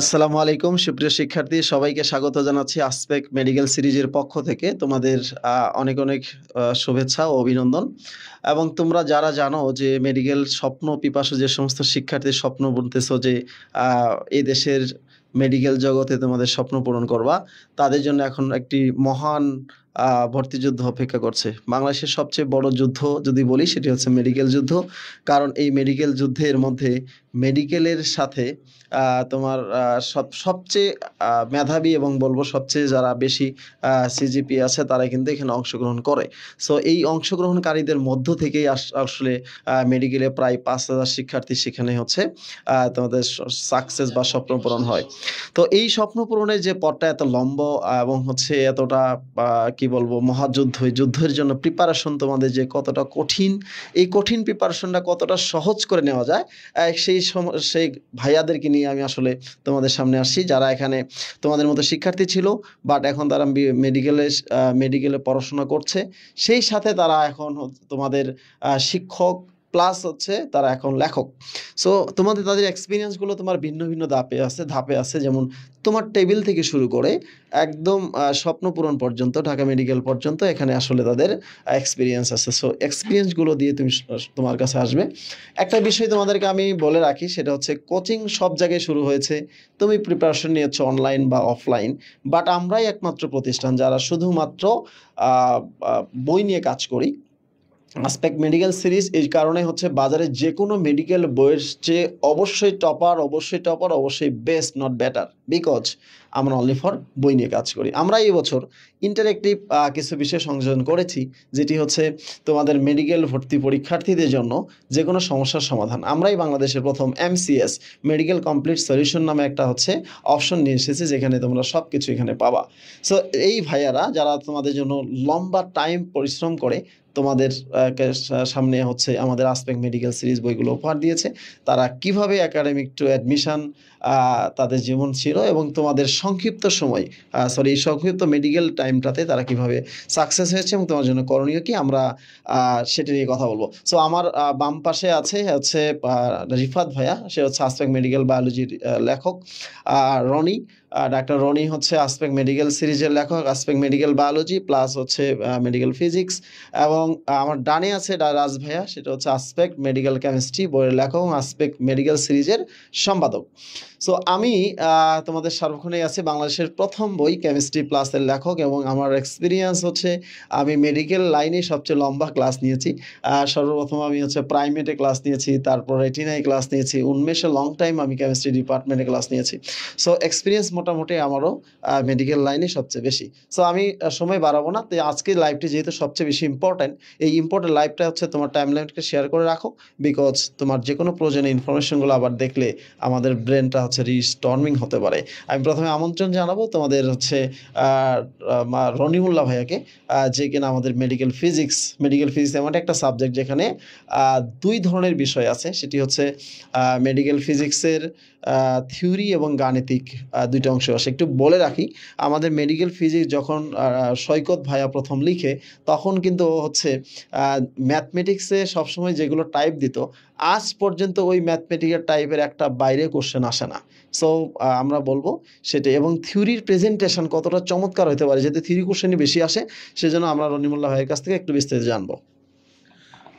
আসসালামু আলাইকুম সুপ্রিয় শিক্ষার্থী সবাইকে স্বাগত জানাচ্ছি আসপেক মেডিকেল সিরিজের পক্ষ থেকে তোমাদের অনেক অনেক শুভেচ্ছা ও অভিনন্দন এবং তোমরা যারা জানো যে মেডিকেল স্বপ্ন পিপাসু যে সমস্ত শিক্ষার্থীর স্বপ্ন বলতেছ যে এ দেশের মেডিকেল জগতে তোমাদের স্বপ্ন পূরণ করবা তাদের জন্য এখন একটি মহান ভর্তি যুদ্ধ অপেক্ষা করছে বাংলাদেশের সবচেয়ে বড় যুদ্ধ যদি বলি সেটি হচ্ছে মেডিকেল যুদ্ধ কারণ এই মেডিকেল যুদ্ধের মধ্যে মেডিকেলের সাথে তোমার সব সবচেয়ে মেধাবী এবং বলবো সবচেয়ে যারা বেশি সিজিপি আছে তারা কিন্তু এখানে অংশগ্রহণ করে সো এই অংশগ্রহণকারীদের মধ্য থেকেই আসলে মেডিকেলে প্রায় পাঁচ হাজার শিক্ষার্থী সেখানে হচ্ছে তোমাদের সাকসেস বা স্বপ্ন পূরণ হয় তো এই স্বপ্ন পূরণের যে পথটা এত লম্ব এবং হচ্ছে এতটা কি কি বলবো মহাযুদ্ধ যুদ্ধের জন্য প্রিপারেশন তোমাদের যে কতটা কঠিন এই কঠিন প্রিপারেশনটা কতটা সহজ করে নেওয়া যায় সেই সেই ভাইয়াদেরকে নিয়ে আমি আসলে তোমাদের সামনে আসছি যারা এখানে তোমাদের মতো শিক্ষার্থী ছিল বাট এখন তারা মেডিকেলে মেডিকেলে পড়াশোনা করছে সেই সাথে তারা এখন তোমাদের শিক্ষক প্লাস হচ্ছে তারা এখন লেখক সো তোমাদের তাদের এক্সপিরিয়েন্সগুলো তোমার ভিন্ন ভিন্ন ধাপে আছে ধাপে আছে যেমন তোমার টেবিল থেকে শুরু করে একদম স্বপ্ন পূরণ পর্যন্ত ঢাকা মেডিকেল পর্যন্ত এখানে আসলে তাদের এক্সপিরিয়েন্স আছে সো এক্সপিরিয়েন্সগুলো দিয়ে তুমি তোমার কাছে আসবে একটা বিষয় তোমাদেরকে আমি বলে রাখি সেটা হচ্ছে কোচিং সব জায়গায় শুরু হয়েছে তুমি প্রিপারেশন নিয়েছো অনলাইন বা অফলাইন বাট আমরাই একমাত্র প্রতিষ্ঠান যারা শুধুমাত্র বই নিয়ে কাজ করি আসপেক্ট মেডিকেল সিরিজ এই কারণে হচ্ছে বাজারে যে কোনো মেডিকেল বইয়ের চেয়ে অবশ্যই টপার অবশ্যই টপার অবশ্যই বেস্ট নট বেটার বিকজ আমরা অনলি ফর বই নিয়ে কাজ করি আমরা এই বছর ইন্টারেক্টিভ কিছু বিষয় সংযোজন করেছি যেটি হচ্ছে তোমাদের মেডিকেল ভর্তি পরীক্ষার্থীদের জন্য যে কোনো সমস্যার সমাধান আমরাই বাংলাদেশের প্রথম এমসিএস মেডিকেল কমপ্লিট সলিউশন নামে একটা হচ্ছে অপশন নিয়ে এসেছি যেখানে তোমরা সব কিছু এখানে পাবা সো এই ভাইয়ারা যারা তোমাদের জন্য লম্বা টাইম পরিশ্রম করে তোমাদের সামনে হচ্ছে আমাদের আসপেক মেডিকেল সিরিজ বইগুলো উপহার দিয়েছে তারা কিভাবে একাডেমিক টু অ্যাডমিশান তাদের জীবন ছিল এবং তোমাদের সংক্ষিপ্ত সময় সরি এই সংক্ষিপ্ত মেডিকেল টাইমটাতে তারা কিভাবে সাকসেস হয়েছে এবং তোমার জন্য করণীয় কি আমরা সেটি নিয়ে কথা বলবো সো আমার বাম পাশে আছে হচ্ছে রিফাত ভাইয়া সে হচ্ছে আসপেক মেডিকেল বায়োলজির লেখক রনি ডাক্তার রনি হচ্ছে আসপেক মেডিকেল সিরিজের লেখক আসপেক মেডিকেল বায়োলজি প্লাস হচ্ছে মেডিকেল ফিজিক্স এবং আমার ডানে আছে রাজ ভাইয়া সেটা হচ্ছে আসপেক্ট মেডিকেল কেমিস্ট্রি বইয়ের লেখক আসপেক মেডিকেল সিরিজের সম্পাদক সো আমি তোমাদের সার্বক্ষণেই আছি বাংলাদেশের প্রথম বই কেমিস্ট্রি প্লাসের লেখক এবং আমার এক্সপিরিয়েন্স হচ্ছে আমি মেডিকেল লাইনে সবচেয়ে লম্বা ক্লাস নিয়েছি সর্বপ্রথম আমি হচ্ছে প্রাইমেটে ক্লাস নিয়েছি তারপর রেটিনায় ক্লাস নিয়েছি উন্মেষে লং টাইম আমি কেমিস্ট্রি ডিপার্টমেন্টে ক্লাস নিয়েছি সো এক্সপিরিয়েন্স মোটামুটি আমারও মেডিকেল লাইনে সবচেয়ে বেশি সো আমি সময় বাড়াবো না তো আজকে লাইফটি যেহেতু সবচেয়ে বেশি ইম্পর্ট্যান্ট এই ইম্পর্টেন্ট লাইফটা হচ্ছে তোমার টাইম লাইনকে শেয়ার করে রাখো বিকজ তোমার যে কোনো প্রয়োজনীয় ইনফরমেশনগুলো আবার দেখলে আমাদের ব্রেনটা হচ্ছে হচ্ছে রিস্টর্মিং হতে পারে আমি প্রথমে আমন্ত্রণ জানাবো তোমাদের হচ্ছে রনিমুল্লাহ ভাইয়াকে যে কিনা আমাদের মেডিকেল ফিজিক্স মেডিকেল ফিজিক্স এমন একটা সাবজেক্ট যেখানে দুই ধরনের বিষয় আছে সেটি হচ্ছে মেডিকেল ফিজিক্সের থিওরি এবং গাণিতিক দুইটা অংশ আছে একটু বলে রাখি আমাদের মেডিকেল ফিজিক্স যখন সৈকত ভাইয়া প্রথম লিখে তখন কিন্তু হচ্ছে ম্যাথমেটিক্সে সবসময় যেগুলো টাইপ দিত আজ পর্যন্ত ওই ম্যাথমেটিক্যাল টাইপের একটা বাইরে কোশ্চেন আসে না সো আমরা বলবো সেটা এবং থিওরির প্রেজেন্টেশন কতটা চমৎকার হতে পারে যাতে থিওরি কোশ্চেনই বেশি আসে সেজন্য আমরা রনিমুল্লাহ ভাইয়ের কাছ থেকে একটু বিস্তারিত জানবো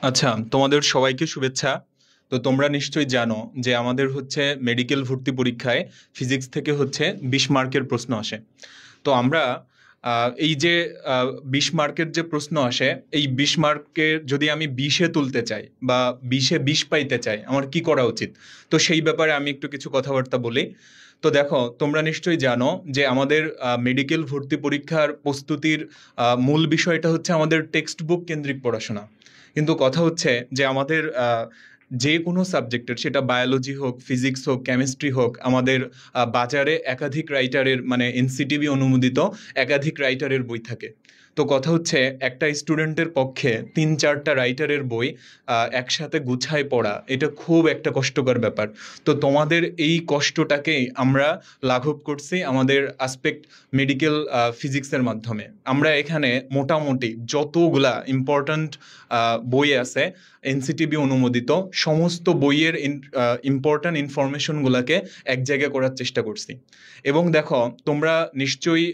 আচ্ছা তোমাদের সবাইকে শুভেচ্ছা তো তোমরা নিশ্চয়ই জানো যে আমাদের হচ্ছে মেডিকেল ভর্তি পরীক্ষায় ফিজিক্স থেকে হচ্ছে বিশ মার্কের প্রশ্ন আসে তো আমরা এই যে বিশ মার্কের যে প্রশ্ন আসে এই বিশ মার্কে যদি আমি বিশে তুলতে চাই বা বিশে বিশ পাইতে চাই আমার কি করা উচিত তো সেই ব্যাপারে আমি একটু কিছু কথাবার্তা বলি তো দেখো তোমরা নিশ্চয়ই জানো যে আমাদের মেডিকেল ভর্তি পরীক্ষার প্রস্তুতির মূল বিষয়টা হচ্ছে আমাদের টেক্সট বুক কেন্দ্রিক পড়াশোনা কিন্তু কথা হচ্ছে যে আমাদের যে কোনো সাবজেক্টের সেটা বায়োলজি হোক ফিজিক্স হোক কেমিস্ট্রি হোক আমাদের বাজারে একাধিক রাইটারের মানে এনসিটিবি অনুমোদিত একাধিক রাইটারের বই থাকে তো কথা হচ্ছে একটা স্টুডেন্টের পক্ষে তিন চারটা রাইটারের বই একসাথে গুছায় পড়া এটা খুব একটা কষ্টকর ব্যাপার তো তোমাদের এই কষ্টটাকেই আমরা লাঘব করছি আমাদের আসপেক্ট মেডিকেল ফিজিক্সের মাধ্যমে আমরা এখানে মোটামুটি যতগুলা ইম্পর্ট্যান্ট বই আছে এনসিটিবি অনুমোদিত সমস্ত বইয়ের ইম্পর্ট্যান্ট ইনফরমেশনগুলোকে এক জায়গায় করার চেষ্টা করছি এবং দেখো তোমরা নিশ্চয়ই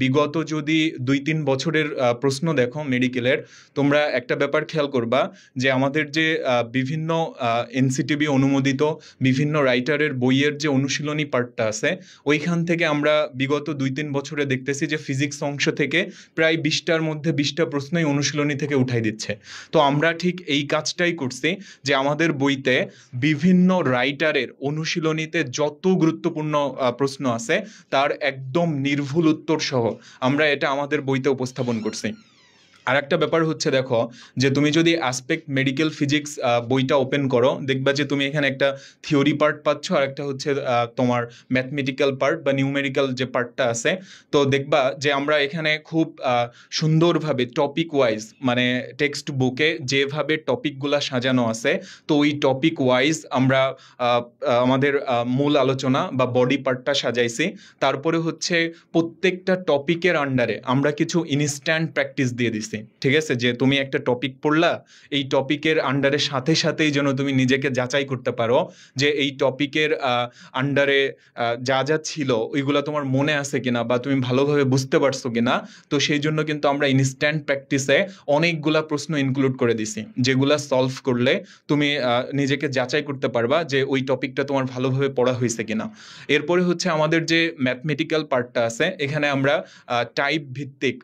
বিগত যদি দুই তিন বছরের প্রশ্ন দেখো মেডিকেলের তোমরা একটা ব্যাপার খেয়াল করবা যে আমাদের যে বিভিন্ন এনসিটিভি অনুমোদিত বিভিন্ন রাইটারের বইয়ের যে অনুশীলনী পার্টটা আছে ওইখান থেকে আমরা বিগত দুই তিন বছরে দেখতেছি যে ফিজিক্স অংশ থেকে প্রায় বিশটার মধ্যে বিশটা প্রশ্নই অনুশীলনী থেকে উঠাই দিচ্ছে তো আমরা ঠিক এই কাজটাই করছি যে আমাদের বইতে বিভিন্ন রাইটারের অনুশীলনীতে যত গুরুত্বপূর্ণ প্রশ্ন আছে তার একদম নির্ভুল উত্তর সহ আমরা এটা আমাদের বইতে উপস্থাপন good thing. আর একটা ব্যাপার হচ্ছে দেখো যে তুমি যদি অ্যাসপেক্ট মেডিকেল ফিজিক্স বইটা ওপেন করো দেখবা যে তুমি এখানে একটা থিওরি পার্ট পাচ্ছ আর একটা হচ্ছে তোমার ম্যাথমেটিক্যাল পার্ট বা নিউমেরিক্যাল যে পার্টটা আছে তো দেখবা যে আমরা এখানে খুব সুন্দরভাবে টপিক ওয়াইজ মানে টেক্সট বুকে যেভাবে টপিকগুলো সাজানো আছে তো ওই টপিক ওয়াইজ আমরা আমাদের মূল আলোচনা বা বডি পার্টটা সাজাইছি তারপরে হচ্ছে প্রত্যেকটা টপিকের আন্ডারে আমরা কিছু ইনস্ট্যান্ট প্র্যাকটিস দিয়ে দিচ্ছি লিখছি ঠিক আছে যে তুমি একটা টপিক পড়লা এই টপিকের আন্ডারে সাথে সাথেই যেন তুমি নিজেকে যাচাই করতে পারো যে এই টপিকের আন্ডারে যা যা ছিল ওইগুলো তোমার মনে আছে কিনা বা তুমি ভালোভাবে বুঝতে পারছো কিনা তো সেই জন্য কিন্তু আমরা ইনস্ট্যান্ট প্র্যাকটিসে অনেকগুলা প্রশ্ন ইনক্লুড করে দিছি যেগুলা সলভ করলে তুমি নিজেকে যাচাই করতে পারবা যে ওই টপিকটা তোমার ভালোভাবে পড়া হয়েছে কিনা এরপরে হচ্ছে আমাদের যে ম্যাথমেটিক্যাল পার্টটা আছে এখানে আমরা টাইপ ভিত্তিক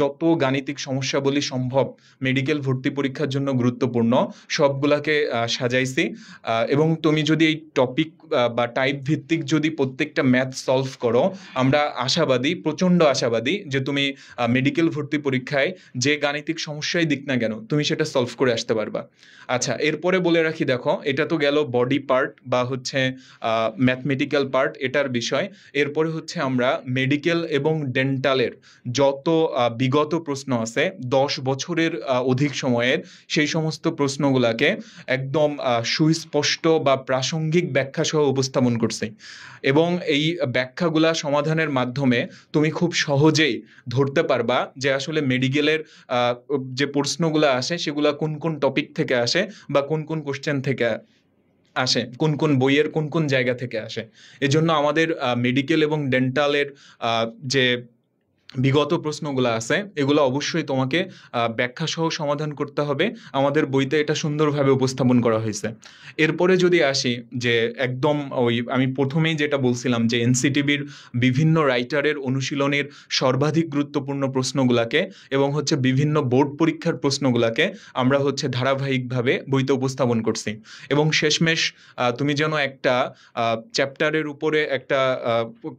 যত গাণিতিক সমস্যা নির্দেশাবলী সম্ভব মেডিকেল ভর্তি পরীক্ষার জন্য গুরুত্বপূর্ণ সবগুলাকে সাজাইছি এবং তুমি যদি এই টপিক বা টাইপ ভিত্তিক যদি প্রত্যেকটা ম্যাথ সলভ করো আমরা আশাবাদী প্রচণ্ড আশাবাদী যে তুমি মেডিকেল ভর্তি পরীক্ষায় যে গাণিতিক সমস্যাই দিক না কেন তুমি সেটা সলভ করে আসতে পারবা আচ্ছা এরপরে বলে রাখি দেখো এটা তো গেল বডি পার্ট বা হচ্ছে ম্যাথমেটিক্যাল পার্ট এটার বিষয় এরপরে হচ্ছে আমরা মেডিকেল এবং ডেন্টালের যত বিগত প্রশ্ন আছে দশ বছরের অধিক সময়ের সেই সমস্ত প্রশ্নগুলাকে একদম সুস্পষ্ট বা প্রাসঙ্গিক ব্যাখ্যা সহ উপস্থাপন করছে এবং এই ব্যাখ্যাগুলা সমাধানের মাধ্যমে তুমি খুব সহজেই ধরতে পারবা যে আসলে মেডিকেলের যে প্রশ্নগুলো আসে সেগুলো কোন কোন টপিক থেকে আসে বা কোন কোন কোশ্চেন থেকে আসে কোন কোন বইয়ের কোন কোন জায়গা থেকে আসে এজন্য আমাদের মেডিকেল এবং ডেন্টালের যে বিগত প্রশ্নগুলো আছে এগুলো অবশ্যই তোমাকে ব্যাখ্যা সহ সমাধান করতে হবে আমাদের বইতে এটা সুন্দরভাবে উপস্থাপন করা হয়েছে এরপরে যদি আসি যে একদম ওই আমি প্রথমেই যেটা বলছিলাম যে এনসিটিভির বিভিন্ন রাইটারের অনুশীলনের সর্বাধিক গুরুত্বপূর্ণ প্রশ্নগুলাকে এবং হচ্ছে বিভিন্ন বোর্ড পরীক্ষার প্রশ্নগুলাকে আমরা হচ্ছে ধারাবাহিকভাবে বইতে উপস্থাপন করছি এবং শেষমেশ তুমি যেন একটা চ্যাপ্টারের উপরে একটা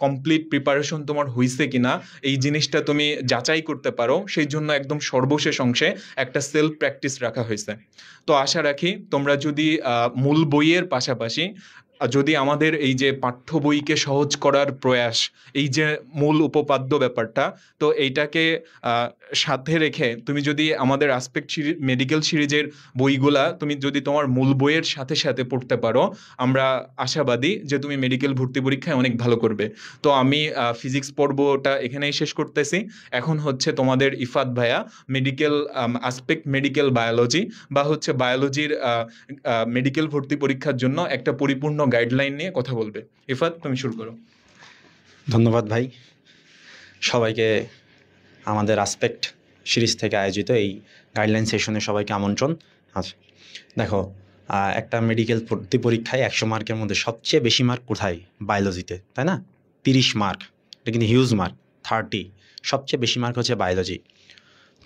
কমপ্লিট প্রিপারেশন তোমার হয়েছে কিনা এই জিনিস জিনিসটা তুমি যাচাই করতে পারো সেই জন্য একদম সর্বশেষ অংশে একটা সেলফ প্র্যাকটিস রাখা হয়েছে তো আশা রাখি তোমরা যদি মূল বইয়ের পাশাপাশি যদি আমাদের এই যে পাঠ্য বইকে সহজ করার প্রয়াস এই যে মূল উপপাদ্য ব্যাপারটা তো এইটাকে সাথে রেখে তুমি যদি আমাদের আসপেক্ট মেডিকেল সিরিজের বইগুলা তুমি যদি তোমার মূল বইয়ের সাথে সাথে পড়তে পারো আমরা আশাবাদী যে তুমি মেডিকেল ভর্তি পরীক্ষায় অনেক ভালো করবে তো আমি ফিজিক্স পর্বটা এখানেই শেষ করতেছি এখন হচ্ছে তোমাদের ইফাত ভাইয়া মেডিকেল আসপেক্ট মেডিকেল বায়োলজি বা হচ্ছে বায়োলজির মেডিকেল ভর্তি পরীক্ষার জন্য একটা পরিপূর্ণ গাইডলাইন নিয়ে কথা বলবে ইফাত তুমি শুরু করো ধন্যবাদ ভাই সবাইকে আমাদের আসপেক্ট সিরিজ থেকে আয়োজিত এই গাইডলাইন সেশনে সবাইকে আমন্ত্রণ আছে আচ্ছা, দেখো একটা মেডিকেল ভর্তি পরীক্ষায় একশো মার্কের মধ্যে সবচেয়ে বেশি মার্ক কোথায় বায়োলজিতে তাই না তিরিশ মার্ক এটা কিন্তু হিউজ মার্ক থার্টি সবচেয়ে বেশি মার্ক হচ্ছে বায়োলজি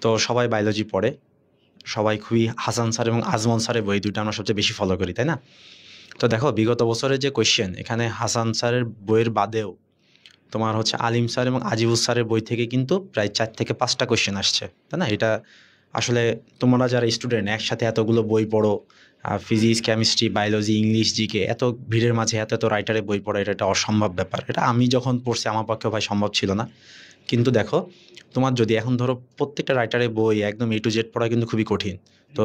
তো সবাই বায়োলজি পড়ে সবাই খুবই হাসান স্যার এবং আজমল স্যারের বই দুটো আমরা সবচেয়ে বেশি ফলো করি তাই না তো দেখো বিগত বছরের যে কোয়েশ্চেন এখানে হাসান স্যারের বইয়ের বাদেও তোমার হচ্ছে আলিম স্যার এবং আজিবুল স্যারের বই থেকে কিন্তু প্রায় চার থেকে পাঁচটা কোয়েশ্চেন আসছে তাই না এটা আসলে তোমরা যারা স্টুডেন্ট একসাথে এতগুলো বই পড়ো physics chemistry biology English GK এত ভিড়ের মাঝে এত এত রাইটারে বই পড়া এটা একটা অসম্ভব ব্যাপার এটা আমি যখন পড়ছি আমার পক্ষে ভাই সম্ভব ছিল না কিন্তু দেখো তোমার যদি এখন ধরো প্রত্যেকটা রাইটারের বই একদম এ টু জেড পড়া কিন্তু খুবই কঠিন তো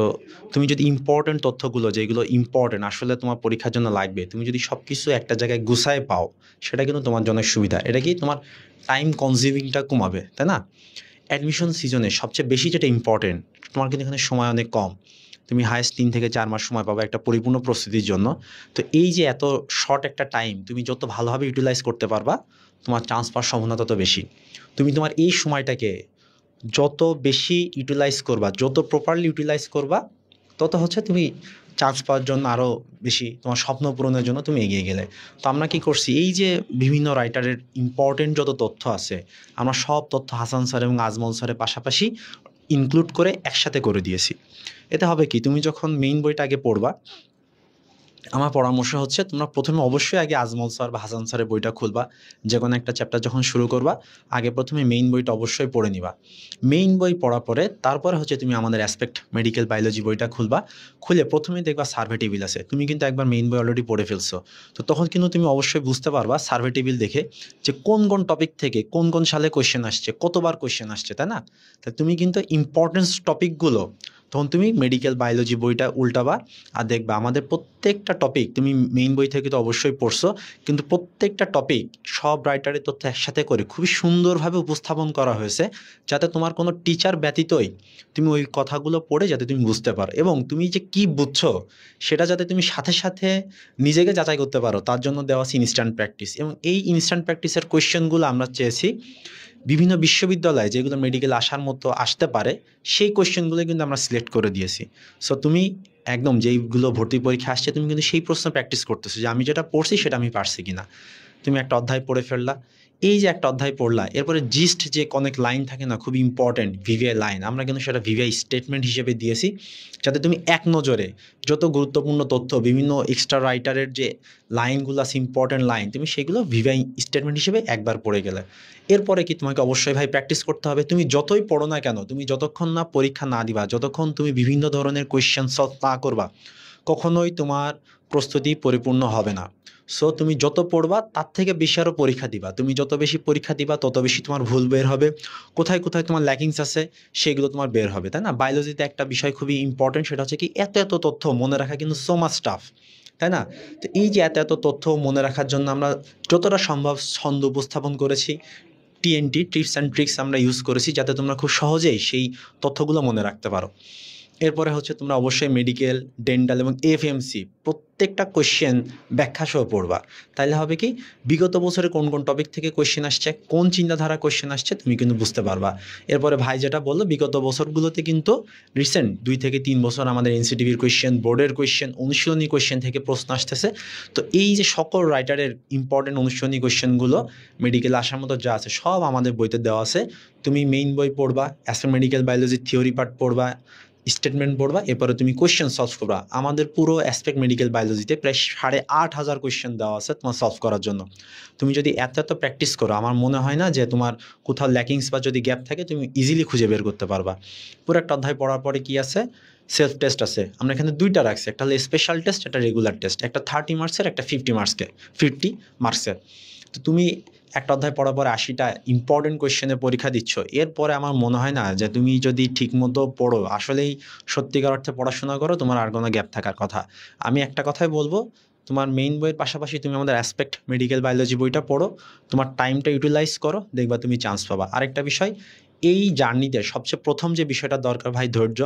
তুমি যদি ইম্পর্টেন্ট তথ্যগুলো যেগুলো ইম্পর্টেন্ট আসলে তোমার পরীক্ষার জন্য লাগবে তুমি যদি সব কিছু একটা জায়গায় গুছায় পাও সেটা কিন্তু তোমার জন্য সুবিধা এটা কি তোমার টাইম কনজিউমিংটা কমাবে তাই না অ্যাডমিশন সিজনে সবচেয়ে বেশি যেটা ইম্পর্টেন্ট তোমার কিন্তু এখানে সময় অনেক কম তুমি হায়েস্ট তিন থেকে চার মাস সময় পাবে একটা পরিপূর্ণ প্রস্তুতির জন্য তো এই যে এত শর্ট একটা টাইম তুমি যত ভালোভাবে ইউটিলাইজ করতে পারবা তোমার চান্স পাওয়ার সম্ভাবনা তত বেশি তুমি তোমার এই সময়টাকে যত বেশি ইউটিলাইজ করবা যত প্রপারলি ইউটিলাইজ করবা তত হচ্ছে তুমি চান্স পাওয়ার জন্য আরও বেশি তোমার স্বপ্ন পূরণের জন্য তুমি এগিয়ে গেলে তো আমরা কী করছি এই যে বিভিন্ন রাইটারের ইম্পর্টেন্ট যত তথ্য আছে আমরা সব তথ্য হাসান স্যার এবং আজমল স্যারের পাশাপাশি ইনক্লুড করে একসাথে করে দিয়েছি এতে হবে কি তুমি যখন মেইন বইটা আগে পড়বা আমার পরামর্শ হচ্ছে তোমরা প্রথমে অবশ্যই আগে আজমল স্যার বা হাসান স্যারের বইটা খুলবা যে কোনো একটা চ্যাপ্টার যখন শুরু করবা আগে প্রথমে মেইন বইটা অবশ্যই পড়ে নিবা মেইন বই পড়া পরে তারপরে হচ্ছে তুমি আমাদের অ্যাসপেক্ট মেডিকেল বায়োলজি বইটা খুলবা খুলে প্রথমে দেখবা সার্ভে টেবিল আছে তুমি কিন্তু একবার মেইন বই অলরেডি পড়ে ফেলছো তো তখন কিন্তু তুমি অবশ্যই বুঝতে পারবা সার্ভে টেবিল দেখে যে কোন কোন টপিক থেকে কোন কোন সালে কোয়েশ্চেন আসছে কতবার কোয়েশ্চেন আসছে তাই না তা তুমি কিন্তু ইম্পর্টেন্স টপিকগুলো তখন তুমি মেডিকেল বায়োলজি বইটা উল্টাবা আর দেখবা আমাদের প্রত্যেকটা টপিক তুমি মেইন বই থেকে তো অবশ্যই পড়ছো কিন্তু প্রত্যেকটা টপিক সব রাইটারের তথ্য একসাথে করে খুবই সুন্দরভাবে উপস্থাপন করা হয়েছে যাতে তোমার কোনো টিচার ব্যতীতই তুমি ওই কথাগুলো পড়ে যাতে তুমি বুঝতে পারো এবং তুমি যে কি বুঝছো সেটা যাতে তুমি সাথে সাথে নিজেকে যাচাই করতে পারো তার জন্য দেওয়া আছে ইনস্ট্যান্ট প্র্যাকটিস এবং এই ইনস্ট্যান্ট প্র্যাকটিসের কোয়েশ্চেনগুলো আমরা চেয়েছি বিভিন্ন বিশ্ববিদ্যালয়ে যেগুলো মেডিকেল আসার মতো আসতে পারে সেই কোয়েশ্চেনগুলো কিন্তু আমরা সিলেক্ট করে দিয়েছি সো তুমি একদম যেইগুলো ভর্তি পরীক্ষা আসছে তুমি কিন্তু সেই প্রশ্ন প্র্যাকটিস করতেছো যে আমি যেটা পড়ছি সেটা আমি পারছি কিনা তুমি একটা অধ্যায় পড়ে ফেললা এই যে একটা অধ্যায় পড়লা এরপরে জিস্ট যে অনেক লাইন থাকে না খুব ইম্পর্ট্যান্ট ভিভিআই লাইন আমরা কিন্তু সেটা ভিভিআই স্টেটমেন্ট হিসেবে দিয়েছি যাতে তুমি এক নজরে যত গুরুত্বপূর্ণ তথ্য বিভিন্ন এক্সট্রা রাইটারের যে লাইনগুলো আছে ইম্পর্ট্যান্ট লাইন তুমি সেগুলো ভিভিআই স্টেটমেন্ট হিসেবে একবার পড়ে গেলে এরপরে কি তোমাকে অবশ্যই ভাই প্র্যাকটিস করতে হবে তুমি যতই পড়ো না কেন তুমি যতক্ষণ না পরীক্ষা না দিবা যতক্ষণ তুমি বিভিন্ন ধরনের কোয়েশ্চেন সলভ না করবা কখনোই তোমার প্রস্তুতি পরিপূর্ণ হবে না সো তুমি যত পড়বা তার থেকে বেশি আরও পরীক্ষা দিবা তুমি যত বেশি পরীক্ষা দিবা তত বেশি তোমার ভুল বের হবে কোথায় কোথায় তোমার ল্যাকিংস আছে সেগুলো তোমার বের হবে তাই না বায়োলজিতে একটা বিষয় খুবই ইম্পর্টেন্ট সেটা হচ্ছে কি এত এত তথ্য মনে রাখা কিন্তু সো মাচ টাফ তাই না তো এই যে এত এত তথ্য মনে রাখার জন্য আমরা যতটা সম্ভব ছন্দ উপস্থাপন করেছি টিএনটি টিপস অ্যান্ড ট্রিক্স আমরা ইউজ করেছি যাতে তোমরা খুব সহজেই সেই তথ্যগুলো মনে রাখতে পারো এরপরে হচ্ছে তোমরা অবশ্যই মেডিকেল ডেন্টাল এবং এফএমসি প্রত্যেকটা কোয়েশ্চেন ব্যাখ্যাসহ পড়বা তাহলে হবে কি বিগত বছরে কোন কোন টপিক থেকে কোয়েশ্চেন আসছে কোন চিন্তাধারা কোয়েশ্চেন আসছে তুমি কিন্তু বুঝতে পারবা এরপরে ভাই যেটা বললো বিগত বছরগুলোতে কিন্তু রিসেন্ট দুই থেকে তিন বছর আমাদের এনসিটিভির কোয়েশ্চেন বোর্ডের কোয়েশ্চেন অনুশীলনী কোয়েশ্চেন থেকে প্রশ্ন আসতেছে তো এই যে সকল রাইটারের ইম্পর্টেন্ট অনুশীলনী কোয়েশ্চেনগুলো মেডিকেল আসার মতো যা আছে সব আমাদের বইতে দেওয়া আছে তুমি মেইন বই পড়বা অ্যাসে মেডিকেল বায়োলজির থিওরি পার্ট পড়বা স্টেটমেন্ট পড়বা এরপরে তুমি কোয়েশ্চেন সলভ করবা আমাদের পুরো অ্যাসপেক্ট মেডিকেল বায়োলজিতে প্রায় সাড়ে আট হাজার কোয়েশ্চেন দেওয়া আছে তোমার সলভ করার জন্য তুমি যদি এত এত প্র্যাকটিস করো আমার মনে হয় না যে তোমার কোথাও ল্যাকিংস বা যদি গ্যাপ থাকে তুমি ইজিলি খুঁজে বের করতে পারবা পুরো একটা অধ্যায় পড়ার পরে কি আছে সেলফ টেস্ট আছে আমরা এখানে দুইটা রাখছি একটা হলো স্পেশাল টেস্ট একটা রেগুলার টেস্ট একটা থার্টি মার্কসের একটা ফিফটি মার্কসকে ফিফটি মার্কসের তো তুমি একটা অধ্যায় পড়ার পরে আশিটা ইম্পর্টেন্ট কোয়েশ্চেনের পরীক্ষা দিচ্ছ এরপরে আমার মনে হয় না যে তুমি যদি ঠিকমতো পড়ো আসলেই সত্যিকার অর্থে পড়াশোনা করো তোমার আর কোনো গ্যাপ থাকার কথা আমি একটা কথাই বলবো তোমার মেইন বইয়ের পাশাপাশি তুমি আমাদের অ্যাসপেক্ট মেডিকেল বায়োলজি বইটা পড়ো তোমার টাইমটা ইউটিলাইজ করো দেখবা তুমি চান্স পাবা আরেকটা বিষয় এই জার্নিতে সবচেয়ে প্রথম যে বিষয়টা দরকার ভাই ধৈর্য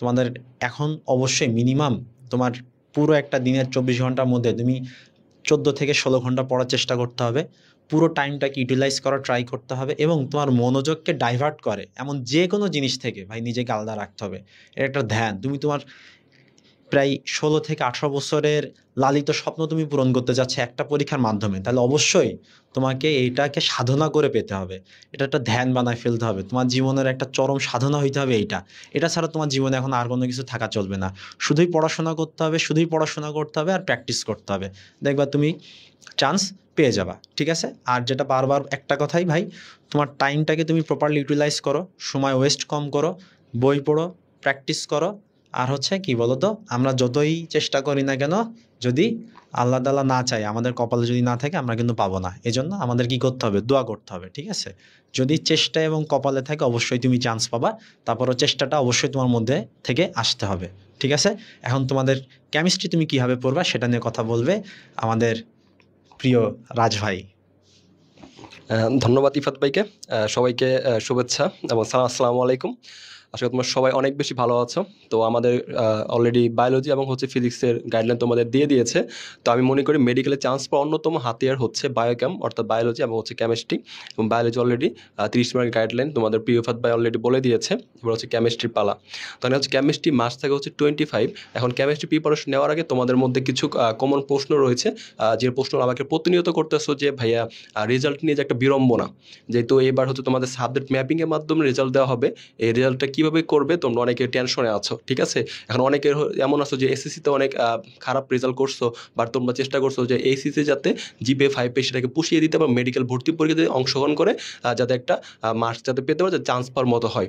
তোমাদের এখন অবশ্যই মিনিমাম তোমার পুরো একটা দিনের চব্বিশ ঘন্টার মধ্যে তুমি চোদ্দো থেকে ষোলো ঘন্টা পড়ার চেষ্টা করতে হবে পুরো টাইমটাকে ইউটিলাইজ করার ট্রাই করতে হবে এবং তোমার মনোযোগকে ডাইভার্ট করে এমন যে কোনো জিনিস থেকে ভাই নিজেকে আলাদা রাখতে হবে এটা একটা ধ্যান তুমি তোমার প্রায় ষোলো থেকে আঠারো বছরের লালিত স্বপ্ন তুমি পূরণ করতে যাচ্ছ একটা পরীক্ষার মাধ্যমে তাহলে অবশ্যই তোমাকে এইটাকে সাধনা করে পেতে হবে এটা একটা ধ্যান বানায় ফেলতে হবে তোমার জীবনের একটা চরম সাধনা হইতে হবে এইটা এটা ছাড়া তোমার জীবনে এখন আর কোনো কিছু থাকা চলবে না শুধুই পড়াশোনা করতে হবে শুধুই পড়াশোনা করতে হবে আর প্র্যাকটিস করতে হবে দেখবা তুমি চান্স পেয়ে যাবা ঠিক আছে আর যেটা বারবার একটা কথাই ভাই তোমার টাইমটাকে তুমি প্রপারলি ইউটিলাইজ করো সময় ওয়েস্ট কম করো বই পড়ো প্র্যাকটিস করো আর হচ্ছে কি বলতো আমরা যতই চেষ্টা করি না কেন যদি আল্লাহ তালা না চাই আমাদের কপালে যদি না থাকে আমরা কিন্তু পাবো না এই জন্য আমাদের কি করতে হবে দোয়া করতে হবে ঠিক আছে যদি চেষ্টা এবং কপালে থাকে অবশ্যই তুমি চান্স পাবা তারপরও চেষ্টাটা অবশ্যই তোমার মধ্যে থেকে আসতে হবে ঠিক আছে এখন তোমাদের কেমিস্ট্রি তুমি কীভাবে পড়বা সেটা নিয়ে কথা বলবে আমাদের প্রিয় রাজ ধন্যবাদ ইফাত ভাইকে সবাইকে শুভেচ্ছা এবং আসসালামু আলাইকুম আশা করি তোমরা সবাই অনেক বেশি ভালো আছো তো আমাদের অলরেডি বায়োলজি এবং হচ্ছে ফিজিক্সের গাইডলাইন তোমাদের দিয়ে দিয়েছে তো আমি মনে করি মেডিকেলে চান্স পাওয়ার অন্যতম হাতিয়ার হচ্ছে বায়োক্যাম অর্থাৎ বায়োলজি এবং হচ্ছে কেমিস্ট্রি এবং বায়োলজি অলরেডি তিরিশ মার্কের গাইডলাইন তোমাদের প্রিয়ফাত বাই অলরেডি বলে দিয়েছে এবার হচ্ছে কেমিস্ট্রির পালা তাহলে হচ্ছে কেমিস্ট্রি মাস থাকে হচ্ছে টোয়েন্টি ফাইভ এখন কেমিস্ট্রি প্রিপারেশন নেওয়ার আগে তোমাদের মধ্যে কিছু কমন প্রশ্ন রয়েছে যে প্রশ্ন আমাকে প্রতিনিয়ত করতেছো যে ভাইয়া রেজাল্ট নিয়ে যে একটা বিড়ম্বনা যেহেতু এবার হচ্ছে তোমাদের সাবজেক্ট ম্যাপিংয়ের মাধ্যমে রেজাল্ট দেওয়া হবে এই রেজাল্টটা কি কীভাবে করবে তোমরা অনেকে টেনশনে আছো ঠিক আছে এখন অনেকের এমন আছো যে এসএসসিতে অনেক খারাপ রেজাল্ট করছো বা তোমরা চেষ্টা করছো যে এইসিসি যাতে জিপে ফাইভ পেয়ে সেটাকে পুষিয়ে দিতে বা মেডিকেল ভর্তি পরীক্ষাতে অংশগ্রহণ করে যাতে একটা মার্কস যাতে পেতে পারে চান্স পাওয়ার মতো হয়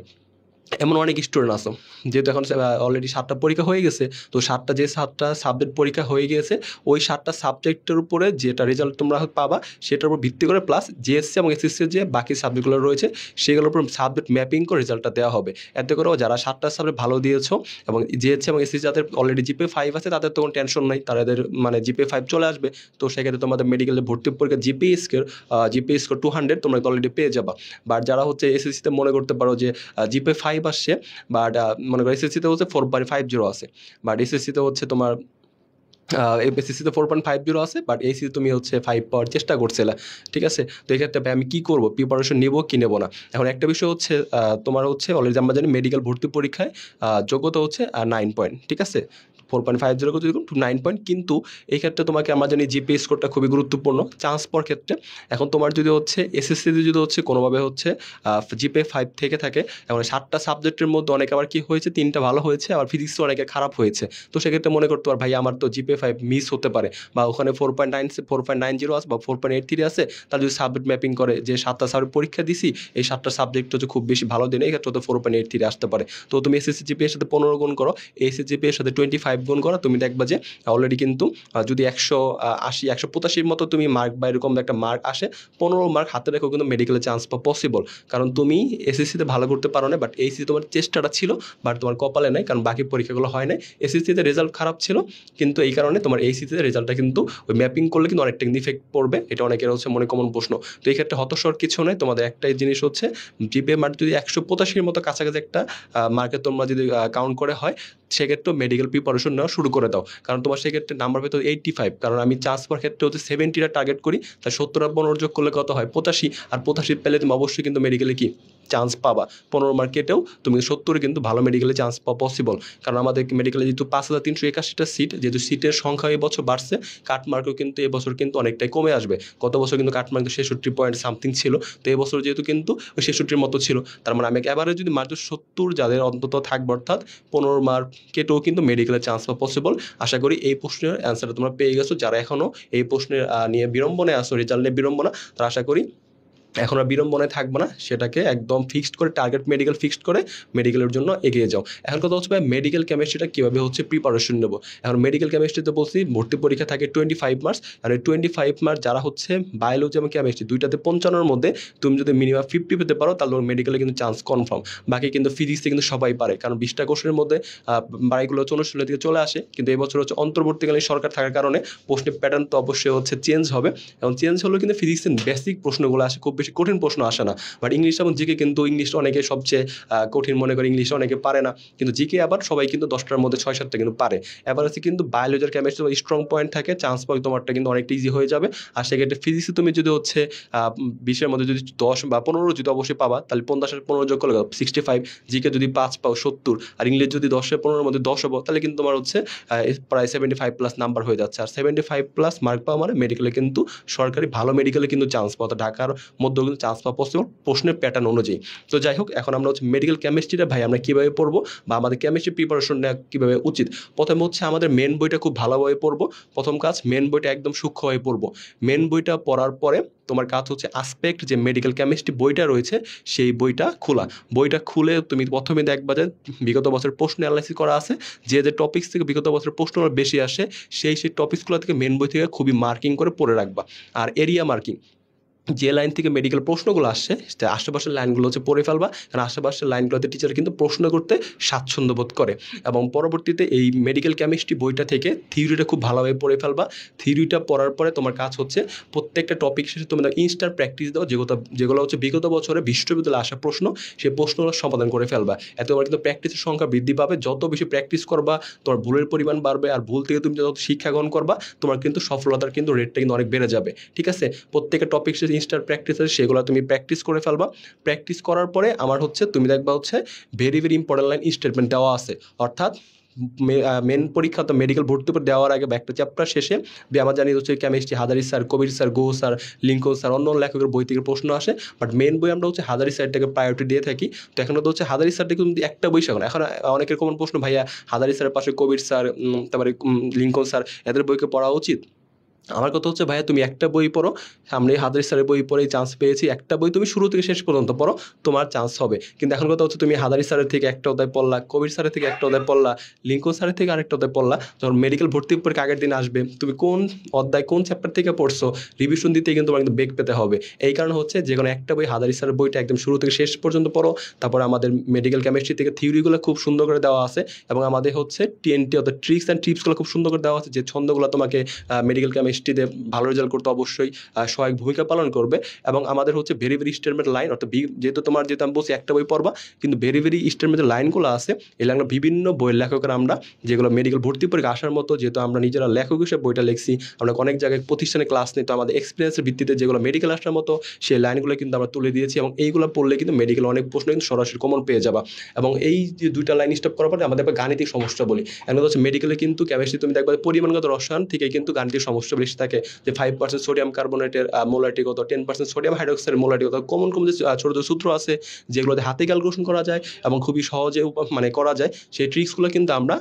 এমন অনেক স্টুডেন্ট আসো যেহেতু এখন অলরেডি সাতটা পরীক্ষা হয়ে গেছে তো সাতটা যে সাতটা সাবজেক্ট পরীক্ষা হয়ে গিয়েছে ওই সাতটা সাবজেক্টের উপরে যেটা রেজাল্ট তোমরা পাবা সেটার উপর ভিত্তি করে প্লাস জিএসসি এবং এসএসসির যে বাকি সাবজেক্টগুলো রয়েছে সেগুলোর উপর সাবজেক্ট ম্যাপিং করে রেজাল্টটা দেওয়া হবে এতে করেও যারা সাতটা সাবজেক্ট ভালো দিয়েছো এবং জিএসসি এবং এসএসসি যাদের অলরেডি জিপে ফাইভ আছে তাদের তো কোনো টেনশন নাই তাদের মানে জিপে ফাইভ চলে আসবে তো সেক্ষেত্রে তোমাদের মেডিকেলে ভর্তি পরীক্ষা GP score GP score two hundred তোমরা অলরেডি পেয়ে যাবা বাট যারা হচ্ছে এসএসসিতে মনে করতে পারো যে জিপে ফাইভ ফাইভ আসছে বাট মনে করো এসএসসিতে হচ্ছে ফোর পয়েন্ট ফাইভ জিরো আছে বাট এসএসসিতে হচ্ছে তোমার এসএসসিতে ফোর পয়েন্ট ফাইভ জিরো আছে বাট এইসি তুমি হচ্ছে ফাইভ পাওয়ার চেষ্টা করছিলে ঠিক আছে তো এক্ষেত্রে ভাই আমি কী করবো প্রিপারেশন নেবো কি নেবো না এখন একটা বিষয় হচ্ছে তোমার হচ্ছে অলরেডি আমরা জানি মেডিকেল ভর্তি পরীক্ষায় যোগ্যতা হচ্ছে নাইন পয়েন্ট ঠিক আছে ফোর পয়েন্ট ফাইভ জিরো যদি টু নাইন পয়েন্ট কিন্তু এই ক্ষেত্রে তোমাকে আমার জানি জিপিএ স্কোরটা খুবই গুরুত্বপূর্ণ চান্স পর ক্ষেত্রে এখন তোমার যদি হচ্ছে এসএসসিতে যদি হচ্ছে কোনোভাবে হচ্ছে জিপে ফাইভ থেকে থাকে এখন সাতটা সাবজেক্টের মধ্যে অনেক আবার কি হয়েছে তিনটা ভালো হয়েছে আবার ফিজিক্স অনেকে খারাপ হয়েছে তো সেক্ষেত্রে মনে করতে পার ভাই আমার তো জিপে ফাইভ মিস হতে পারে বা ওখানে four point nine four point nine zero আছে বা ফোর পয়েন্ট এইট থ্রি আছে তার যদি সাবজেক্ট ম্যাপিং করে যে সাতটা সাবজেক্ট পরীক্ষা দিছি এই সাতটা সাবজেক্ট হচ্ছে খুব বেশি ভালো দিনে ক্ষেত্রে তো ফোর পয়েন্ট এইট থ্রি আসতে পারে তো তুমি এসএসসি জিপিএর সাথে পনেরো গুণ করো এসএসসি জিপিএর সাথে টোয়েন্টি ফাইভ গুণ করা তুমি দেখবা যে অলরেডি কিন্তু যদি একশো আশি একশো পঁচাশির মতো তুমি মার্ক বা এরকম একটা মার্ক আসে পনেরো মার্ক হাতে রেখেও কিন্তু মেডিকেলে চান্স পাওয়া পসিবল কারণ তুমি এসএসসিতে ভালো করতে পারো না বাট এইসি তোমার চেষ্টাটা ছিল বাট তোমার কপালে নাই কারণ বাকি পরীক্ষাগুলো হয় নাই এসএসসিতে রেজাল্ট খারাপ ছিল কিন্তু এই কারণে তোমার এইসিতে রেজাল্টটা কিন্তু ওই ম্যাপিং করলে কিন্তু অনেকটা ইফেক্ট পড়বে এটা অনেকের হচ্ছে মনে কমন প্রশ্ন তো এই ক্ষেত্রে হতস্বর কিছু নয় তোমাদের একটাই জিনিস হচ্ছে জিপে মার্ক যদি একশো পঁচাশির মতো কাছাকাছি একটা মার্কে তোমরা যদি কাউন্ট করে হয় সেক্ষেত্রে মেডিকেল প্রিপারেশন টিউশন নেওয়া শুরু করে দাও কারণ তোমার সেক্ষেত্রে নাম্বার পেতো এইটটি ফাইভ কারণ আমি চান্স পাওয়ার ক্ষেত্রে হচ্ছে সেভেন্টিটা টার্গেট করি তাই সত্তর আব্বান অর্জন করলে কত হয় পঁচাশি আর পঁচাশি পেলে তুমি অবশ্যই কিন্তু মেডিকেলে কি চান্স পাবা পনেরো মার্কেটেও তুমি সত্তরে কিন্তু ভালো মেডিকেলে চান্স পাওয়া পসিবল কারণ আমাদের মেডিকেলে যেহেতু পাঁচ হাজার তিনশো একাশিটা সিট যেহেতু সিটের সংখ্যা এবছর বাড়ছে কাটমার্কও কিন্তু এবছর কিন্তু অনেকটাই কমে আসবে গত বছর কিন্তু কাটমার্ক ছেষট্টি পয়েন্ট সামথিং ছিল তো এবছর যেহেতু কিন্তু ওই ছেষট্টির মতো ছিল তার মানে আমি এবারে যদি মার্কেট সত্তর যাদের অন্তত থাকবে অর্থাৎ পনেরো মার্কেটেও কিন্তু মেডিকেলে চান্স পাওয়া পসিবল আশা করি এই প্রশ্নের অ্যান্সারটা তোমরা পেয়ে গেছো যারা এখনও এই প্রশ্নের নিয়ে বিড়ম্বনে আসো রেজাল্ট নিয়ে বিড়ম্বনা তারা আশা করি এখন আর বিড়ম্বনায় থাকবে না সেটাকে একদম ফিক্সড করে টার্গেট মেডিকেল ফিক্সড করে মেডিকেলের জন্য এগিয়ে যাও এখন কথা হচ্ছে ভাই মেডিকেল কেমিস্ট্রিটা কীভাবে হচ্ছে প্রিপারেশন নেবো এখন মেডিকেল কেমিস্ট্রিতে বলছি ভর্তি পরীক্ষা থাকে টোয়েন্টি ফাইভ মার্কস আর এই টোয়েন্টি ফাইভ মার্কস যারা হচ্ছে বায়োলজি এবং কেমিস্ট্রি দুইটাতে পঞ্চান্নর মধ্যে তুমি যদি মিনিমাম ফিফটি পেতে পারো তাহলে তোমার মেডিকেলে কিন্তু চান্স কনফার্ম বাকি কিন্তু ফিজিক্সে কিন্তু সবাই পারে কারণ বিশটা কোশ্চেনের মধ্যে বাড়িগুলো হচ্ছে অনুশীলনের দিকে চলে আসে কিন্তু এবছর হচ্ছে অন্তর্বর্তীকালীন সরকার থাকার কারণে প্রশ্নের প্যাটার্ন তো অবশ্যই হচ্ছে চেঞ্জ হবে এবং চেঞ্জ হলেও কিন্তু ফিজিক্সের বেসিক প্রশ্নগুলো আসে খুব বেশি কঠিন প্রশ্ন আসে না বাট ইংলিশ এবং জিকে কিন্তু ইংলিশ অনেকে সবচেয়ে কঠিন মনে করে ইংলিশ অনেকে পারে না কিন্তু জিকে আবার সবাই কিন্তু দশটার মধ্যে ছয় সাতটা কিন্তু পারে এবার আছে কিন্তু বায়োলজির কেমিস্ট্রি তোমার স্ট্রং পয়েন্ট থাকে চান্স পাও তোমারটা কিন্তু অনেকটা ইজি হয়ে যাবে আর সেক্ষেত্রে ফিজিক্সে তুমি যদি হচ্ছে বিশের মধ্যে যদি দশ বা পনেরো যদি অবশ্যই পাবা তাহলে পঞ্চাশের পনেরো যোগ করলে সিক্সটি ফাইভ জিকে যদি পাঁচ পাও সত্তর আর ইংলিশ যদি দশে পনেরোর মধ্যে দশ হবো তাহলে কিন্তু তোমার হচ্ছে প্রায় সেভেন্টি ফাইভ প্লাস নাম্বার হয়ে যাচ্ছে আর সেভেন্টি ফাইভ প্লাস মার্ক পাওয়া মানে মেডিকেলে কিন্তু সরকারি ভালো মেডিকেলে কিন্তু চান্স পাওয়া ঢাকার মধ্যে মধ্যেও কিন্তু চান্স পাওয়া পসিবল প্রশ্নের প্যাটার্ন অনুযায়ী তো যাই হোক এখন আমরা হচ্ছে মেডিকেল কেমিস্ট্রিটা ভাই আমরা কীভাবে পড়বো বা আমাদের কেমিস্ট্রি প্রিপারেশন নেওয়া কীভাবে উচিত প্রথমে হচ্ছে আমাদের মেন বইটা খুব ভালোভাবে পড়বো প্রথম কাজ মেন বইটা একদম সূক্ষ্মভাবে পড়বো মেন বইটা পড়ার পরে তোমার কাজ হচ্ছে আসপেক্ট যে মেডিকেল কেমিস্ট্রি বইটা রয়েছে সেই বইটা খোলা বইটা খুলে তুমি প্রথমে দেখবা যে বিগত বছরের প্রশ্ন অ্যানালাইসিস করা আছে যে যে টপিক্স থেকে বিগত বছরের প্রশ্ন বেশি আসে সেই সেই টপিক্সগুলো থেকে মেন বই থেকে খুবই মার্কিং করে পড়ে রাখবা আর এরিয়া মার্কিং যে লাইন থেকে মেডিকেল প্রশ্নগুলো আসছে সেটা আশেপাশের লাইনগুলো হচ্ছে পড়ে ফেলবা কারণ আশেপাশের লাইনগুলোতে টিচার কিন্তু প্রশ্ন করতে স্বাচ্ছন্দ্য বোধ করে এবং পরবর্তীতে এই মেডিকেল কেমিস্ট্রি বইটা থেকে থিওরিটা খুব ভালোভাবে পড়ে ফেলবা থিওরিটা পড়ার পরে তোমার কাজ হচ্ছে প্রত্যেকটা টপিক শেষে তুমি ইনস্টার প্র্যাকটিস দাও যেগুলো যেগুলো হচ্ছে বিগত বছরে বিশ্ববিদ্যালয়ে আসা প্রশ্ন সেই প্রশ্নগুলো সমাধান করে ফেলবা এত তোমার কিন্তু প্র্যাকটিসের সংখ্যা বৃদ্ধি পাবে যত বেশি প্র্যাকটিস করবা তোমার ভুলের পরিমাণ বাড়বে আর ভুল থেকে তুমি যত শিক্ষা গ্রহণ করবা তোমার কিন্তু সফলতার কিন্তু রেটটা কিন্তু অনেক বেড়ে যাবে ঠিক আছে প্রত্যেকটা টপিক শেষে ইনস্টার প্র্যাকটিস আছে সেগুলো তুমি প্র্যাকটিস করে ফেলবা প্র্যাকটিস করার পরে আমার হচ্ছে তুমি দেখবা হচ্ছে very very important line statement দেওয়া আছে অর্থাৎ মেন পরীক্ষা তো মেডিকেল ভর্তি করে দেওয়ার আগে বা একটা চ্যাপ্টার শেষে দিয়ে আমার জানি হচ্ছে chemistry Hazari sir Kabir sir Goh sir Lincoln sir অন্য লেখকের বই থেকে প্রশ্ন আসে বাট মেন বই আমরা হচ্ছে হাজারি স্যারটাকে প্রায়োরিটি দিয়ে থাকি তো এখন তো হচ্ছে হাজারি স্যারটাকে কিন্তু একটা বই শেখানো এখন অনেকের কমন প্রশ্ন ভাইয়া হাজারি স্যারের পাশে কবির স্যার তারপরে লিঙ্কন স্যার এদের বইকে পড়া উচিত আমার কথা হচ্ছে ভাইয়া তুমি একটা বই পড়ো সামনে হাজার স্যারের বই পড়ে চান্স পেয়েছি একটা বই তুমি শুরু থেকে শেষ পর্যন্ত পড়ো তোমার চান্স হবে কিন্তু এখন কথা হচ্ছে তুমি হাদারি স্যারের থেকে একটা অধ্যায় পড়লা কবির স্যারের থেকে একটা অধ্যায় পড়লা লিঙ্কো স্যারের থেকে আরেকটা অধ্যায় পড়লা যখন মেডিকেল ভর্তি পরীক্ষা আগের দিন আসবে তুমি কোন অধ্যায় কোন চ্যাপ্টার থেকে পড়ছো রিভিশন দিতে কিন্তু তোমার কিন্তু বেগ পেতে হবে এই কারণে হচ্ছে যে কোনো একটা বই হাজারি স্যারের বইটা একদম শুরু থেকে শেষ পর্যন্ত পড়ো তারপর আমাদের মেডিকেল কেমিস্ট্রি থেকে থিওরিগুলো খুব সুন্দর করে দেওয়া আছে এবং আমাদের হচ্ছে টিএনটি অর্থাৎ ট্রিক্স অ্যান্ড টিপসগুলো খুব সুন্দর করে দেওয়া আছে যে ছন্দগুলো তোমাকে মেডিকেল কেমিস্ট্রি বৃষ্টিতে ভালো রেজাল্ট করতে অবশ্যই সহায়ক ভূমিকা পালন করবে এবং আমাদের হচ্ছে ভেরি ভেরি স্টেটমেন্ট লাইন অর্থাৎ যেহেতু তোমার যেহেতু আমি বলছি একটা বই পড়বা কিন্তু ভেরি ভেরি স্টেটমেন্টের লাইনগুলো আছে এই লাইনগুলো বিভিন্ন বইয়ের লেখকের আমরা যেগুলো মেডিকেল ভর্তি পরীক্ষা আসার মতো যেহেতু আমরা নিজেরা লেখক হিসেবে বইটা লিখছি আমরা অনেক জায়গায় প্রতিষ্ঠানে ক্লাস নিই তো আমাদের এক্সপিরিয়েন্সের ভিত্তিতে যেগুলো মেডিকেল আসার মতো সেই লাইনগুলো কিন্তু আমরা তুলে দিয়েছি এবং এইগুলো পড়লে কিন্তু মেডিকেল অনেক প্রশ্ন কিন্তু সরাসরি কমন পেয়ে যাবা এবং এই যে দুইটা লাইন স্টপ করার পরে আমাদের গাণিতিক সমস্যা বলি এখন হচ্ছে মেডিকেলে কিন্তু কেমিস্ট্রি তুমি দেখবে পরিমাণগত রসায়ন থেকে কিন্তু গাণিতিক সমস্যা পাবলিশ থাকে যে ফাইভ পার্সেন্ট সোডিয়াম কার্বোনেটের মোলারিটি কত ten percent sodium hydroxide molarity কত কমন কমন যে ছোটো ছোটো সূত্র আছে যেগুলোতে হাতে ক্যালকুলেশন করা যায় এবং খুবই সহজে মানে করা যায় সেই ট্রিক্সগুলো কিন্তু আমরা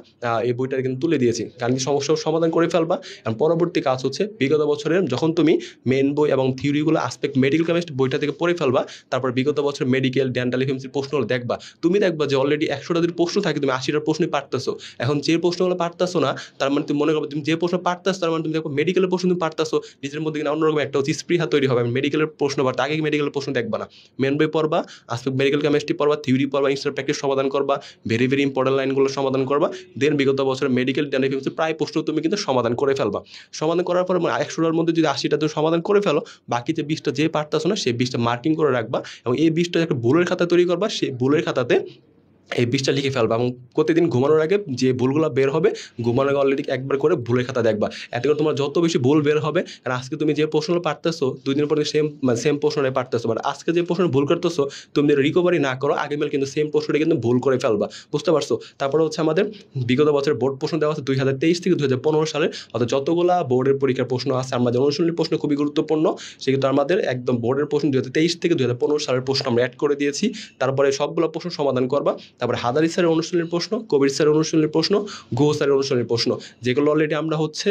এই বইটা কিন্তু তুলে দিয়েছি কারণ কি সমস্যার সমাধান করে ফেলবা এবং পরবর্তী কাজ হচ্ছে বিগত বছরের যখন তুমি মেন বই এবং থিওরিগুলো আসপেক্ট মেডিকেল কেমিস্ট বইটা থেকে পড়ে ফেলবা তারপর বিগত বছর মেডিকেল ডেন্টাল ফেমসির প্রশ্নগুলো দেখবা তুমি দেখবা যে অলরেডি একশোটা যদি প্রশ্ন থাকে তুমি আশিটা প্রশ্নই পারতেছো এখন যে প্রশ্নগুলো পারতেছো না তার মানে তুমি মনে করবো তুমি যে প্রশ্ন পারতেছো তার মানে তুমি দেখো মেডিকেল প্রশ্ন তুমি পারতাছো নিজের মধ্যে কিন্তু অন্যরকম একটা হচ্ছে স্পৃহা তৈরি হবে মেডিকেলের প্রশ্ন পারতে আগে মেডিকেলের প্রশ্ন দেখবা না মেন বই পড়বা আজকে মেডিকেল কেমিস্ট্রি পড়বা থিওরি পড়বা ইনস্টার প্র্যাকটিস সমাধান করবা ভেরি ভেরি ইম্পর্টেন্ট লাইনগুলো সমাধান করবা দেন বিগত বছরের মেডিকেল ড্যান্ড প্রায় প্রশ্ন তুমি কিন্তু সমাধান করে ফেলবা সমাধান করার পর মানে একশোটার মধ্যে যদি আশিটা তুমি সমাধান করে ফেলো বাকি যে বিশটা যে পারতাছো না সেই বিশটা মার্কিং করে রাখবা এবং এই বিশটা একটা ভুলের খাতা তৈরি করবা সেই ভুলের খাতাতে এই বিষটা লিখে ফেলবা এবং প্রতিদিন ঘুমানোর আগে যে ভুলগুলো বের হবে ঘুমানোর আগে অলরেডি একবার করে ভুলের খাতা দেখবা এতে করে তোমার যত বেশি ভুল বের হবে আর আজকে তুমি যে প্রশ্নগুলো পারতেছো দুই দিন পরে সেম সেম প্রশ্নে পারতেছো বাট আজকে যে প্রশ্ন ভুল করতেছো তুমি যদি রিকভারি না করো আগামীকাল কিন্তু সেম প্রশ্নটা কিন্তু ভুল করে ফেলবা বুঝতে পারছো তারপরে হচ্ছে আমাদের বিগত বছরের বোর্ড প্রশ্ন দেওয়া আছে দুই হাজার তেইশ থেকে দুই হাজার পনেরো সালের অর্থাৎ যতগুলো বোর্ডের পরীক্ষার প্রশ্ন আছে আমাদের অনুশীলনী প্রশ্ন খুবই গুরুত্বপূর্ণ কিন্তু আমাদের একদম বোর্ডের প্রশ্ন দুই হাজার তেইশ থেকে দুই হাজার পনেরো সালের প্রশ্ন আমরা অ্যাড করে দিয়েছি তারপরে সবগুলো প্রশ্ন সমাধান করবা তারপর হাদারি স্যারের অনুশীলনের প্রশ্ন কবির স্যারের অনুশীলনের প্রশ্ন গো স্যারের অনুশীলনের প্রশ্ন যেগুলো অলরেডি আমরা হচ্ছে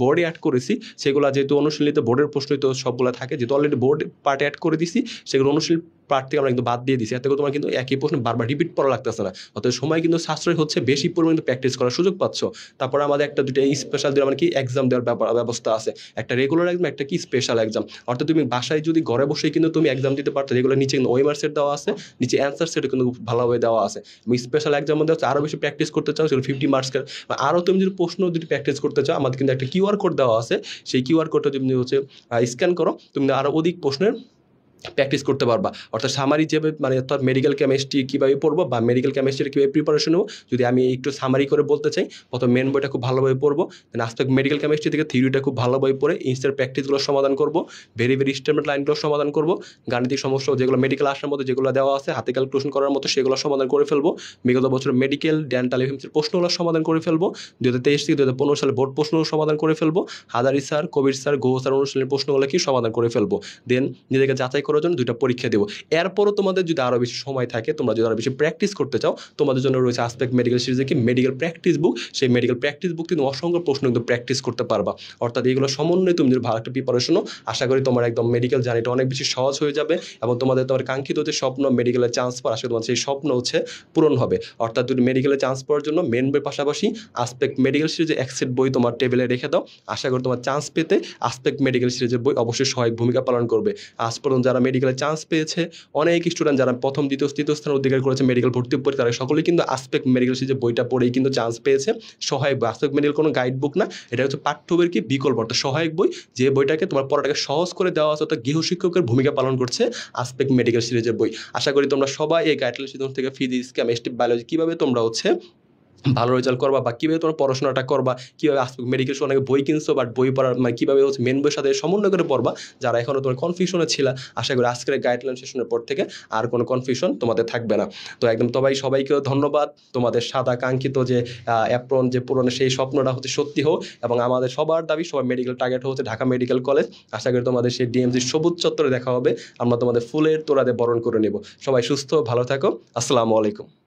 বোর্ডে অ্যাড করেছি সেগুলো যেহেতু অনুশীলনীতে বোর্ডের প্রশ্নই তো সবগুলো থাকে যেহেতু অলরেডি বোর্ড পার্টে অ্যাড করে দিছি সেগুলো অনুশীলন প্রার্থী আমরা কিন্তু বাদ দিয়ে দিচ্ছি এতে তোমার কিন্তু একই প্রশ্ন বারবার রিপিট করা লাগতেছে না অর্থাৎ সময় কিন্তু সাশ্রয় হচ্ছে বেশি পরিমাণে প্র্যাকটিস করার সুযোগ পাচ্ছ তারপরে আমাদের একটা দুটো স্পেশাল দিয়ে মানে কি এক্সাম দেওয়ার ব্যাপার ব্যবস্থা আছে একটা রেগুলার এক্সাম একটা কি স্পেশাল এক্সাম অর্থাৎ তুমি বাসায় যদি ঘরে বসে কিন্তু তুমি এক্সাম দিতে পারতো রেগুলার নিচে কিন্তু ওয়েমার সেট দেওয়া আছে নিচে অ্যান্সার সেট কিন্তু ভালোভাবে দেওয়া আছে এবং স্পেশাল এক্সাম মধ্যে হচ্ছে আরও বেশি প্র্যাকটিস করতে চাও সেগুলো ফিফটি মার্কসের আরও তুমি যদি প্রশ্ন যদি প্র্যাকটিস করতে চাও আমাদের কিন্তু একটা কিউআর কোড দেওয়া আছে সেই কিউআর কোডটা তুমি হচ্ছে স্ক্যান করো তুমি আরও অধিক প্রশ্নের প্র্যাকটিস করতে পারবা অর্থাৎ সামারি যেভাবে মানে অর্থাৎ মেডিকেল কেমিস্ট্রি কীভাবে পড়বো বা মেডিকেল কেমিস্ট্রির কীভাবে প্রিপারেশন হবো যদি আমি একটু সামারি করে বলতে চাই প্রথম মেন বইটা খুব ভালোভাবে পড়বো দেন আস্তে মেডিকেল কেমিস্ট্রি থেকে থিওরিটা খুব ভালোভাবে পড়ে ইনস্টার প্র্যাকটিসগুলো সমাধান করবো ভেরি ভেরি স্টেমেন্ট লাইনগুলো সমাধান করবো গাণিতিক সমস্যা যেগুলো মেডিকেল আসার মতো যেগুলো দেওয়া আছে হাতে ক্যালকুলেশন করার মতো সেগুলো সমাধান করে ফেলবো বিগত বছর মেডিকেল ডেন্টাল এফএমসির প্রশ্নগুলো সমাধান করে ফেলবো দু হাজার তেইশ থেকে দু হাজার পনেরো সালে বোর্ড প্রশ্নগুলো সমাধান করে ফেলবো Hazari sir Kabir sir Goh sir অনুষ্ঠানের প্রশ্নগুলো কি সমাধান করে ফেলবো দেন নিজেকে যাচাই করার জন্য দুইটা পরীক্ষা দেবো এরপরও তোমাদের যদি আরও বেশি সময় থাকে তোমরা যদি আরও বেশি প্র্যাকটিস করতে চাও তোমাদের জন্য রয়েছে আসপেক্ট মেডিকেল সিরিজে কি মেডিকেল প্র্যাকটিস বুক সেই মেডিকেল প্র্যাকটিস বুক তুমি অসংখ্য প্রশ্ন কিন্তু প্র্যাকটিস করতে পারবা অর্থাৎ এইগুলো সমন্বয়ে তুমি যদি ভালো একটা প্রিপারেশনও আশা করি তোমার একদম মেডিকেল জার্নিটা অনেক বেশি সহজ হয়ে যাবে এবং তোমাদের তোমার কাঙ্ক্ষিত যে স্বপ্ন মেডিকেলের চান্স পাওয়ার আশা তোমার সেই স্বপ্ন হচ্ছে পূরণ হবে অর্থাৎ তুমি মেডিকেলে চান্স পাওয়ার জন্য মেন বইয়ের পাশাপাশি আসপেক্ট মেডিকেল সিরিজে একসেট বই তোমার টেবিলে রেখে দাও আশা করি তোমার চান্স পেতে আসপেক্ট মেডিকেল সিরিজের বই অবশ্যই সহায়ক ভূমিকা পালন করবে আজ পর্যন্ত যারা যারা মেডিকেলে চান্স পেয়েছে অনেক স্টুডেন্ট যারা প্রথম দ্বিতীয় তৃতীয় স্থান অধিকার করেছে মেডিকেল ভর্তি পড়ে তারা সকলেই কিন্তু আসপেক্ট মেডিকেল সিরিজের বইটা পড়েই কিন্তু চান্স পেয়েছে সহায়ক বই আসপেক্ট মেডিকেল কোনো গাইড বুক না এটা হচ্ছে পাঠ্য বইয়ের কি বিকল্প অর্থাৎ সহায়ক বই যে বইটাকে তোমার পড়াটাকে সহজ করে দেওয়া আছে অর্থাৎ গৃহশিক্ষকের ভূমিকা পালন করছে আসপেক্ট মেডিকেল সিরিজের বই আশা করি তোমরা সবাই এই গাইডলাইন সিদ্ধান্ত থেকে ফিজিক্স কেমিস্ট্রি বায়োলজি কীভাবে তোমরা হচ্ছে ভালো রেজাল্ট করবা বা কীভাবে তোমার পড়াশোনাটা করবা কীভাবে মেডিকেল সহ অনেকে বই কিনছো বাট বই পড়ার মানে কীভাবে হচ্ছে মেন বইয়ের সাথে সমন্বয় করে পড়বা যারা এখনও তোমার কনফিউশনে ছিল আশা করি আজকের গাইডলাইন সেশনের পর থেকে আর কোনো কনফিউশন তোমাদের থাকবে না তো একদম তবাই সবাইকে ধন্যবাদ তোমাদের সাদা কাঙ্ক্ষিত যে অ্যাপ্রন যে পুরনো সেই স্বপ্নটা হচ্ছে সত্যি হোক এবং আমাদের সবার দাবি সবার মেডিকেল টার্গেট হচ্ছে ঢাকা মেডিকেল কলেজ আশা করি তোমাদের সেই ডিএমসি সবুজ চত্বরে দেখা হবে আমরা তোমাদের ফুলের তোরাদের বরণ করে নেব সবাই সুস্থ ভালো থাকো আসসালামু আলাইকুম